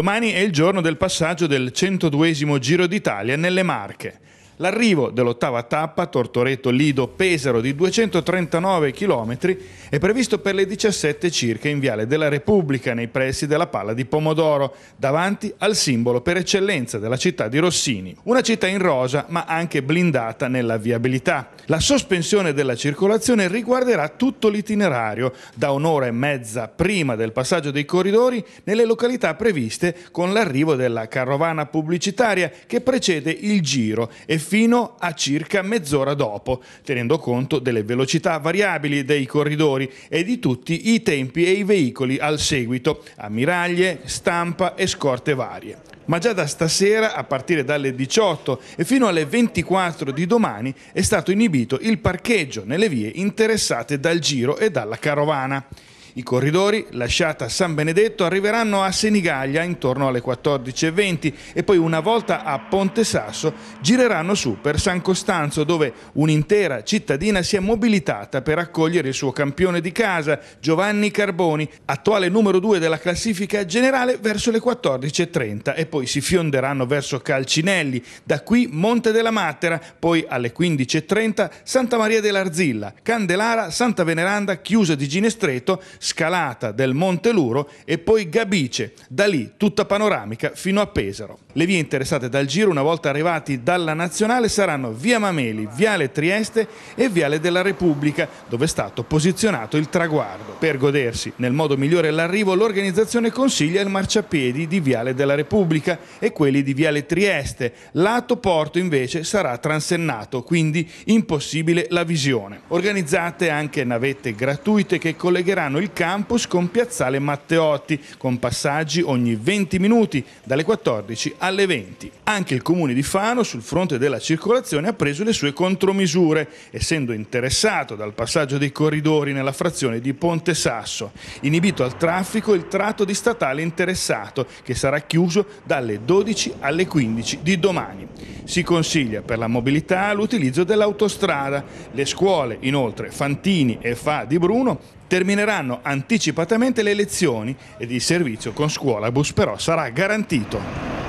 Domani è il giorno del passaggio del 102 Giro d'Italia nelle Marche. L'arrivo dell'ottava tappa Tortoretto lido pesaro di 239 km è previsto per le 17 circa in Viale della Repubblica nei pressi della Palla di Pomodoro, davanti al simbolo per eccellenza della città di Rossini. Una città in rosa ma anche blindata nella viabilità. La sospensione della circolazione riguarderà tutto l'itinerario, da un'ora e mezza prima del passaggio dei corridori nelle località previste con l'arrivo della carovana pubblicitaria che precede il giro e fino a circa mezz'ora dopo, tenendo conto delle velocità variabili dei corridori e di tutti i tempi e i veicoli al seguito, ammiraglie, stampa e scorte varie ma già da stasera, a partire dalle 18 e fino alle 24 di domani, è stato inibito il parcheggio nelle vie interessate dal giro e dalla carovana. I corridori, lasciata San Benedetto, arriveranno a Senigaglia intorno alle 14.20 e poi una volta a Ponte Sasso gireranno su per San Costanzo dove un'intera cittadina si è mobilitata per accogliere il suo campione di casa, Giovanni Carboni, attuale numero 2 della classifica generale verso le 14.30 e poi si fionderanno verso Calcinelli, da qui Monte della Matera, poi alle 15.30 Santa Maria dell'Arzilla, Candelara, Santa Veneranda, Chiusa di Ginestreto, scalata del Monte Luro e poi Gabice, da lì tutta panoramica fino a Pesaro. Le vie interessate dal giro una volta arrivati dalla Nazionale saranno Via Mameli, Viale Trieste e Viale della Repubblica, dove è stato posizionato il traguardo. Per godersi nel modo migliore l'arrivo, l'organizzazione consiglia il marciapiedi di Viale della Repubblica e quelli di Viale Trieste. Lato porto invece sarà transennato, quindi impossibile la visione. Organizzate anche navette gratuite che collegheranno il campus con Piazzale Matteotti, con passaggi ogni 20 minuti, dalle 14 alle 20. Anche il comune di Fano, sul fronte della circolazione, ha preso le sue contromisure, essendo interessato dal passaggio dei corridori nella frazione di Ponte Sasso, inibito al traffico il tratto di statale interessato, che sarà chiuso dalle 12 alle 15 di domani. Si consiglia per la mobilità l'utilizzo dell'autostrada. Le scuole, inoltre, Fantini e Fa di Bruno termineranno anticipatamente le lezioni ed il servizio con scuola bus però sarà garantito.